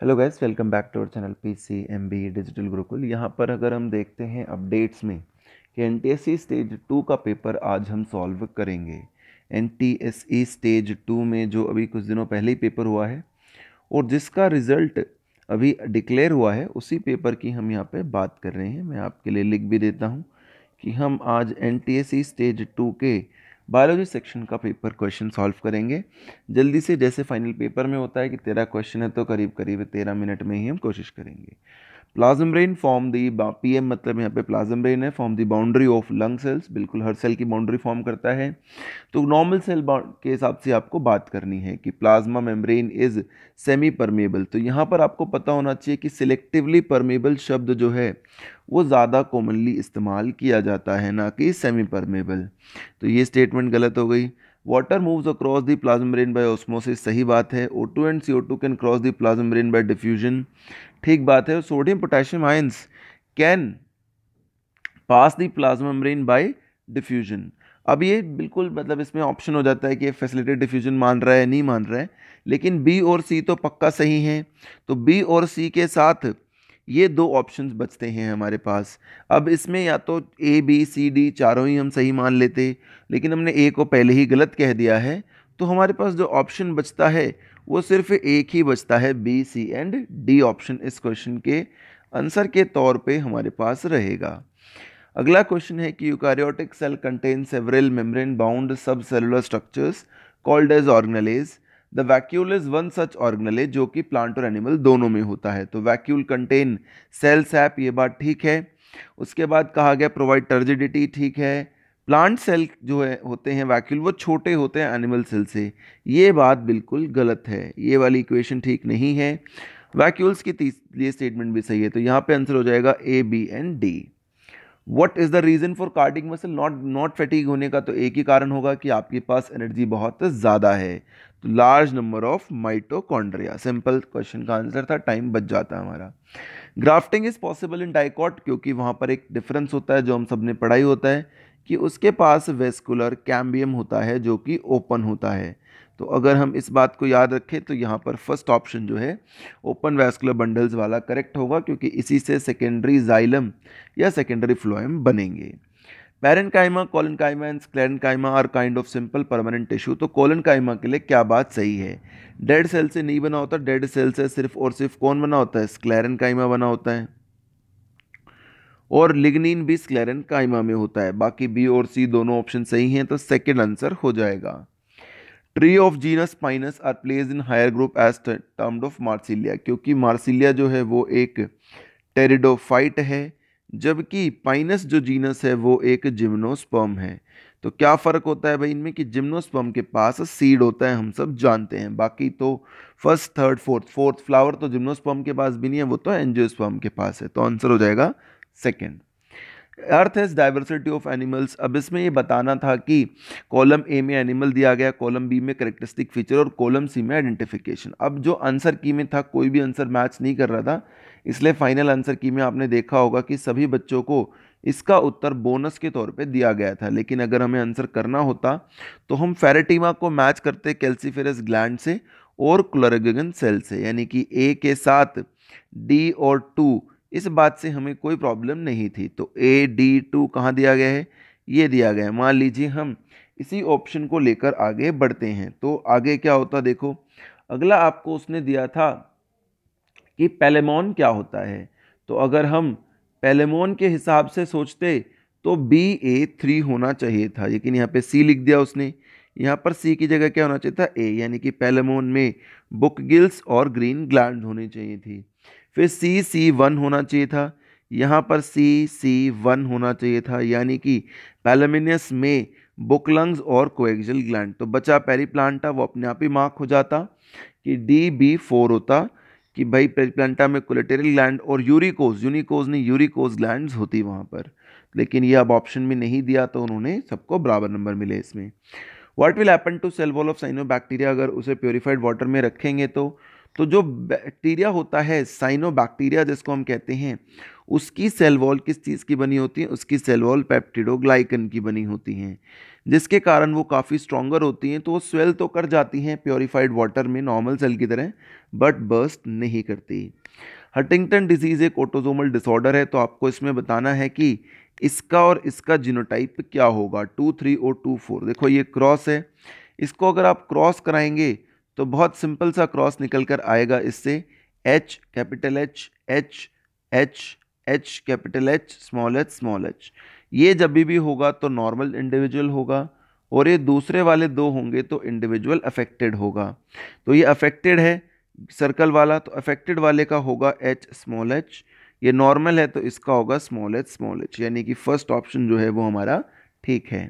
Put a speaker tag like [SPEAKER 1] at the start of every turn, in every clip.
[SPEAKER 1] hello guys welcome back to our channel P C M B digital Gurukul यहाँ पर अगर हम देखते हैं अपडेट्स में कि N T S C stage two का पेपर आज हम सॉल्व करेंगे N T S E stage two में जो अभी कुछ दिनों पहले ही पेपर हुआ है और जिसका रिज़ल्ट अभी डिक्लेयर हुआ है उसी पेपर की हम यहाँ पे बात कर रहे हैं मैं आपके लिए लिख भी देता हूँ कि हम आज N T S E stage two के बायोलॉजी सेक्शन का पेपर क्वेश्चन सॉल्व करेंगे जल्दी से जैसे फाइनल पेपर में होता है कि तेरह क्वेश्चन है तो करीब करीब तेरह मिनट में ही हम कोशिश करेंगे plasma membrane form the P M मतलब यहाँ पे प्लाज्म ब्रेन है form the boundary of lung cells बिल्कुल हर सेल की बाउंड्री फॉर्म करता है तो नॉर्मल सेल के हिसाब से आपको बात करनी है कि plasma membrane is semi permeable तो यहाँ पर आपको पता होना चाहिए कि सिलेक्टिवली परमेबल शब्द जो है वो ज़्यादा कॉमनली इस्तेमाल किया जाता है ना कि सेमी परमेबल तो ये स्टेटमेंट गलत हो गई water moves across the plasma membrane by osmosis सही बात है O two and C O two can cross the plasma membrane by diffusion ठीक बात है sodium potassium ions can pass the plasma membrane by diffusion अब ये बिल्कुल मतलब इसमें ऑप्शन हो जाता है कि फैसिलिटेड डिफ्यूजन मान रहा है नहीं मान रहा है लेकिन बी और सी तो पक्का सही है तो बी और सी के साथ ये दो ऑप्शंस बचते हैं हमारे पास अब इसमें या तो ए बी सी डी चारों ही हम सही मान लेते लेकिन हमने ए को पहले ही गलत कह दिया है तो हमारे पास जो ऑप्शन बचता है वो सिर्फ एक ही बचता है B C and D option इस क्वेश्चन के आंसर के तौर पे हमारे पास रहेगा अगला क्वेश्चन है कि eukaryotic cell contain several membrane bound sub cellular structures called as organelles the vacuole is one such organelles जो कि प्लांट और एनिमल दोनों में होता है तो वैक्यूल कंटेन सेल्स एप ये बात ठीक है उसके बाद कहा गया प्रोवाइड टर्जिडिटी ठीक है प्लांट सेल जो है होते हैं वैक्यूल वो छोटे होते हैं एनिमल सेल से ये बात बिल्कुल गलत है ये वाली इक्वेशन ठीक नहीं है वैक्यूल्स की ये स्टेटमेंट भी सही है तो यहाँ पे आंसर हो जाएगा A B and D what is the reason for cardiac muscle not not fatigue होने का तो एक ही कारण होगा कि आपके पास एनर्जी बहुत ज़्यादा है तो large number of mitochondria simple question का आंसर था टाइम बच जाता है हमारा grafting is possible in dicot क्योंकि वहाँ पर एक डिफरेंस होता है जो हम सब ने पढ़ाई होता है कि उसके पास वेस्कुलर कैम्बियम होता है जो कि ओपन होता है तो अगर हम इस बात को याद रखें तो यहाँ पर फर्स्ट ऑप्शन जो है ओपन वेस्कुलर बंडल्स वाला करेक्ट होगा क्योंकि इसी से सेकेंडरी जाइलम या सेकेंडरी फ्लोएम बनेंगे parenchyma chyma and chyma are kind of simple permanent tissue तो कायमा के लिए क्या बात सही है डेड सेल से नहीं बना होता डेड सेल से सिर्फ और सिर्फ कौन बना होता है कायमा बना होता है और लिग्निन भी स्क्लेरन कायमा में होता है बाकी बी और सी दोनों ऑप्शन सही हैं तो सेकेंड आंसर हो जाएगा tree of genus Pinus are plays in higher group as termed of Marsilea क्योंकि मार्सिलिया जो है वो एक टेरिडोफाइट है जबकि पाइनस जो जीनस है वो एक जिम्नोस्पर्म है तो क्या फ़र्क होता है भाई इनमें कि जिम्नोस्पर्म के पास सीड होता है हम सब जानते हैं बाकी तो first third fourth fourth flower तो जिम्नोस्पर्म के पास भी नहीं है वो तो एनजियोस्पर्म के पास है तो आंसर हो जाएगा second earth is diversity of animals अब इसमें ये बताना था कि कॉलम ए में एनिमल दिया गया कॉलम बी में करेक्टरिस्टिक फीचर और कॉलम सी में आइडेंटिफिकेशन अब जो आंसर की में था कोई भी आंसर मैच नहीं कर रहा था इसलिए फाइनल आंसर की में आपने देखा होगा कि सभी बच्चों को इसका उत्तर बोनस के तौर पे दिया गया था लेकिन अगर हमें आंसर करना होता तो हम फेरेटिमा को मैच करते कैल्सीफेरस ग्लैंड से और क्लोरेगन सेल से यानी कि ए के साथ डी और टू इस बात से हमें कोई प्रॉब्लम नहीं थी तो ए डी टू कहाँ दिया गया है ये दिया गया है मान लीजिए हम इसी ऑप्शन को लेकर आगे बढ़ते हैं तो आगे क्या होता देखो अगला आपको उसने दिया था कि पैलेमोन क्या होता है तो अगर हम पैलेमोन के हिसाब से सोचते तो बी ए थ्री होना चाहिए था लेकिन यहाँ पे सी लिख दिया उसने यहाँ पर सी की जगह क्या होना चाहिए था ए यानी कि पैलेमोन में बुक गिल्स और ग्रीन ग्लैंड होनी चाहिए थी फिर सी सी वन होना चाहिए था यहाँ पर सी सी वन होना चाहिए था यानी कि पैलमिनियस में बुकलंग्स और कोएक्जल ग्लैंड तो बचा पेरी प्लांटा वो अपने आप ही मार्क हो जाता कि डी बी फोर होता कि भाई प्लांटा में कोलेटेरियल ग्लैंड और यूरिकोज यूनिकोज नहीं यूरिकोज ग्लैंड होती वहाँ पर लेकिन ये अब ऑप्शन भी नहीं दिया तो उन्होंने सबको बराबर नंबर मिले इसमें what will happen to cell wall of cyano bacteria अगर उसे प्योरीफाइड वाटर में रखेंगे तो तो जो बैक्टीरिया होता है साइनो बैक्टीरिया जिसको हम कहते हैं उसकी सेल वॉल किस चीज़ की बनी होती है उसकी सेल वॉल पेप्टिडोग्लाइकन की बनी होती हैं जिसके कारण वो काफ़ी स्ट्रॉन्गर होती हैं तो वो स्वेल तो कर जाती हैं प्योरीफाइड वाटर में नॉर्मल सेल की तरह बट बर्स्ट नहीं करती हटिंगटन डिजीज़ एक ऑटोजोमल डिसऑर्डर है तो आपको इसमें बताना है कि इसका और इसका जिनोटाइप क्या होगा टू थ्री और टू फोर देखो ये क्रॉस है इसको अगर आप क्रॉस कराएंगे तो बहुत सिंपल सा क्रॉस निकल कर आएगा इससे H capital H H H H capital H small H small H ये जब भी होगा तो नॉर्मल इंडिविजुअल होगा और ये दूसरे वाले दो होंगे तो इंडिविजुअल अफेक्टेड होगा तो ये अफेक्टेड है सर्कल वाला तो अफेक्टेड वाले का होगा एच स्मॉल एच ये नॉर्मल है तो इसका होगा स्मॉल एच स्मॉल एच यानी कि फर्स्ट ऑप्शन जो है वो हमारा ठीक है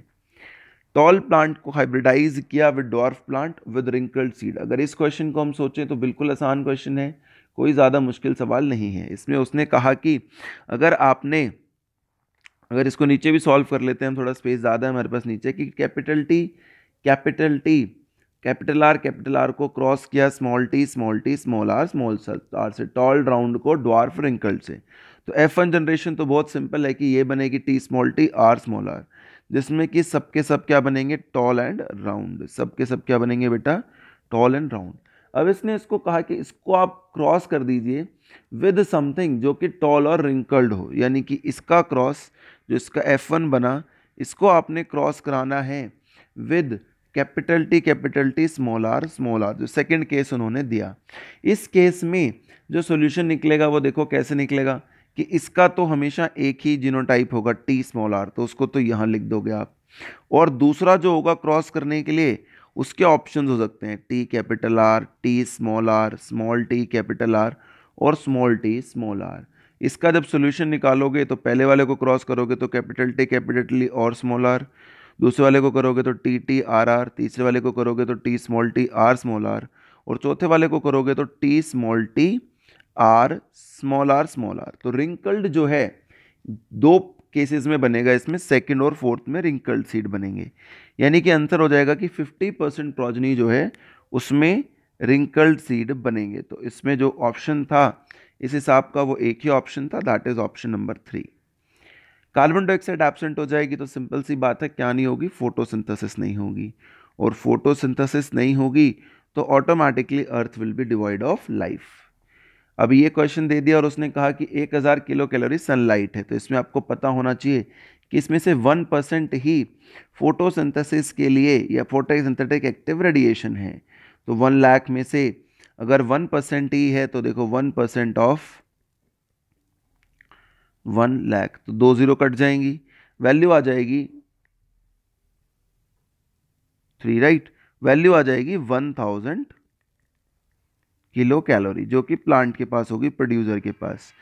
[SPEAKER 1] टॉल प्लांट को हाइब्रिडाइज किया with dwarf plant with wrinkled seed अगर इस क्वेश्चन को हम सोचें तो बिल्कुल आसान क्वेश्चन है कोई ज़्यादा मुश्किल सवाल नहीं है इसमें उसने कहा कि अगर आपने अगर इसको नीचे भी सॉल्व कर लेते हैं थोड़ा स्पेस ज़्यादा है हमारे पास नीचे कि capital T capital T capital R capital R को क्रॉस किया small T small T small R small R से टॉल राउंड को डॉर्फ रिंकल्ड से तो एफ वन जनरेशन तो बहुत सिंपल है कि ये बनेगी T small T R small R जिसमें कि सबके सब क्या बनेंगे टॉल एंड राउंड सबके सब क्या बनेंगे बेटा टॉल एंड राउंड अब इसने इसको कहा कि इसको आप क्रॉस कर दीजिए विद समथिंग जो कि टॉल और रिंकल्ड हो यानी कि इसका क्रॉस जो इसका एफ वन बना इसको आपने क्रॉस कराना है with capital T capital T small R small R जो सेकंड केस उन्होंने दिया इस केस में जो सॉल्यूशन निकलेगा वो देखो कैसे निकलेगा कि इसका तो हमेशा एक ही जीनोटाइप होगा टी स्मॉल आर तो उसको तो यहाँ लिख दोगे आप और दूसरा जो होगा क्रॉस करने के लिए उसके ऑप्शंस हो सकते हैं T capital R T small R small T capital R और स्मॉल टी स्मॉल आर इसका जब सोल्यूशन निकालोगे तो पहले वाले को क्रॉस करोगे तो कैपिटल टी कैपिटल टी और स्मॉल आर दूसरे वाले को करोगे तो टी टी आर आर तीसरे वाले को करोगे तो T small T R small R और चौथे वाले को करोगे तो T small T R small R small R तो रिंकल्ड जो है दो केसेस में बनेगा इसमें सेकंड और फोर्थ में रिंकल्ड सीड बनेंगे यानी कि आंसर हो जाएगा कि 50 परसेंट प्रोजनी जो है उसमें रिंकल्ड सीड बनेंगे तो इसमें जो ऑप्शन था इस हिसाब का वो एक ही ऑप्शन था that is option number three carbon dioxide absent हो जाएगी तो सिंपल सी बात है क्या नहीं होगी फोटो नहीं होगी और फोटो नहीं होगी तो automatically earth will be devoid of life अभी ये क्वेश्चन दे दिया और उसने कहा कि एक हज़ार किलो कैलोरी सनलाइट है तो इसमें आपको पता होना चाहिए कि इसमें से वन परसेंट ही फोटोसिंथेसिस के लिए या फोटोसिंथेटिक एक्टिव रेडिएशन है तो वन लाख में से अगर वन परसेंट ही है तो देखो one percent of one lakh तो दो ज़ीरो कट जाएंगी वैल्यू आ जाएगी थ्री राइट वैल्यू आ जाएगी वन थाउजेंड किलो कैलोरी जो कि प्लांट के पास होगी प्रोड्यूसर के पास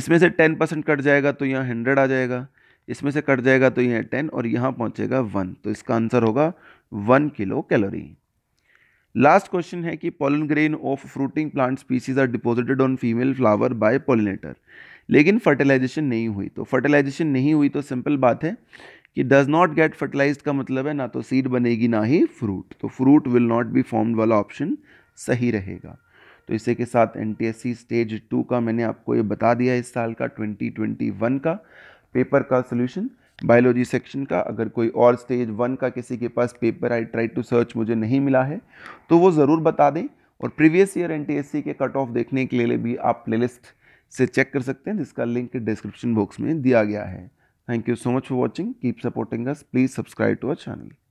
[SPEAKER 1] इसमें से टेन परसेंट कट जाएगा तो यहाँ हंड्रेड आ जाएगा इसमें से कट जाएगा तो यहाँ टेन और यहाँ पहुँचेगा वन तो इसका आंसर होगा one kilo calorie last question है कि pollen grain of fruiting plant species are deposited on female flower by pollinator लेकिन फर्टिलाइजेशन नहीं हुई तो फर्टिलाइजेशन नहीं हुई तो सिंपल बात है कि डज नॉट गेट फर्टिलाइज का मतलब है ना तो सीड बनेगी ना ही फ्रूट तो fruit will not be formed वाला ऑप्शन सही रहेगा तो इसी के साथ एन स्टेज टू का मैंने आपको ये बता दिया इस साल का 2021 का पेपर का सोल्यूशन बायोलॉजी सेक्शन का अगर कोई और स्टेज वन का किसी के पास paper I try to search मुझे नहीं मिला है तो वो ज़रूर बता दें और प्रीवियस ईयर एन के कट ऑफ देखने के लिए भी आप प्लेलिस्ट से चेक कर सकते हैं जिसका लिंक डिस्क्रिप्शन बॉक्स में दिया गया है thank you so much for watching keep supporting us please subscribe to our channel